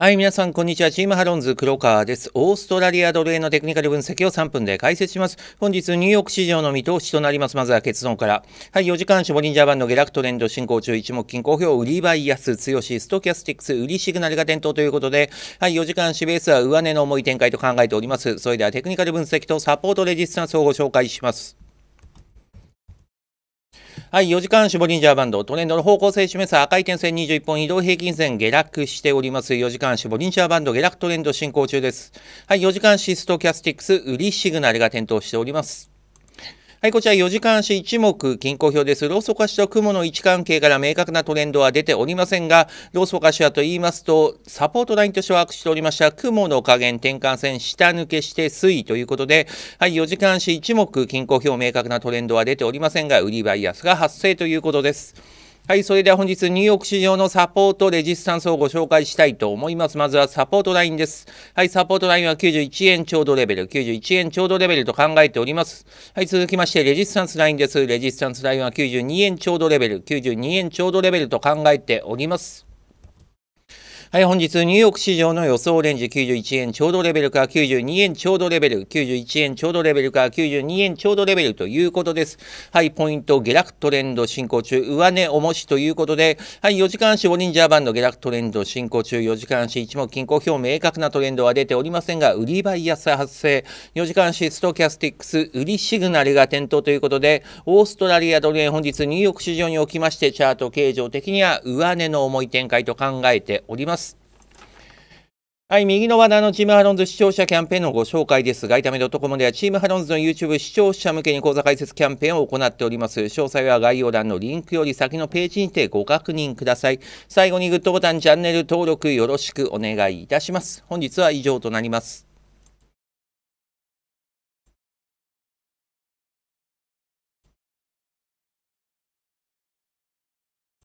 はい、皆さん、こんにちは。チームハロンズ黒川です。オーストラリアドルへのテクニカル分析を3分で解説します。本日、ニューヨーク市場の見通しとなります。まずは結論から。はい、4時間足ボリンジャーバンの下落トレンド進行中、一目均衡表、売りバイアス、強し、ストキャスティックス、売りシグナルが点灯ということで、はい、4時間足ベースは上値の重い展開と考えております。それではテクニカル分析とサポートレジスタンスをご紹介します。はい、4時間、シボリンジャーバンド、トレンドの方向性示す赤い点線21本移動平均線下落しております。4時間、シボリンジャーバンド下落トレンド進行中です。はい、4時間シストキャスティックス、売りシグナルが点灯しております。はい、こちら4時間足1目、均衡表です。ローソク足と雲の位置関係から明確なトレンドは出ておりませんが、ローソク足はと言いますと、サポートラインとしてワークしておりました雲の加減転換線下抜けして推移ということで、はい、4時間足1目、均衡表明確なトレンドは出ておりませんが、売りバイアスが発生ということです。はい、それでは本日ニューヨーク市場のサポートレジスタンスをご紹介したいと思います。まずはサポートラインです。はい、サポートラインは91円ちょうどレベル、91円ちょうどレベルと考えております。はい、続きましてレジスタンスラインです。レジスタンスラインは92円ちょうどレベル、92円ちょうどレベルと考えております。はい、本日、ニューヨーク市場の予想オレンジ91円ちょうどレベルか92円ちょうどレベル、91円ちょうどレベルか92円ちょうどレベルということです。はい、ポイント、下落トレンド進行中、上値重しということで、はい、4時間足、ボリンジャーバンド下落トレンド進行中、4時間足、一目均衡表、明確なトレンドは出ておりませんが、売りバイアス発生、4時間足、ストキャスティックス、売りシグナルが点灯ということで、オーストラリアドル円、本日、ニューヨーク市場におきまして、チャート形状的には上値の重い展開と考えております。はい、右の話題のチームハロンズ視聴者キャンペーンのご紹介ですが、痛めトコムではチームハロンズの YouTube 視聴者向けに講座解説キャンペーンを行っております。詳細は概要欄のリンクより先のページにてご確認ください。最後にグッドボタン、チャンネル登録よろしくお願いいたします。本日は以上となります。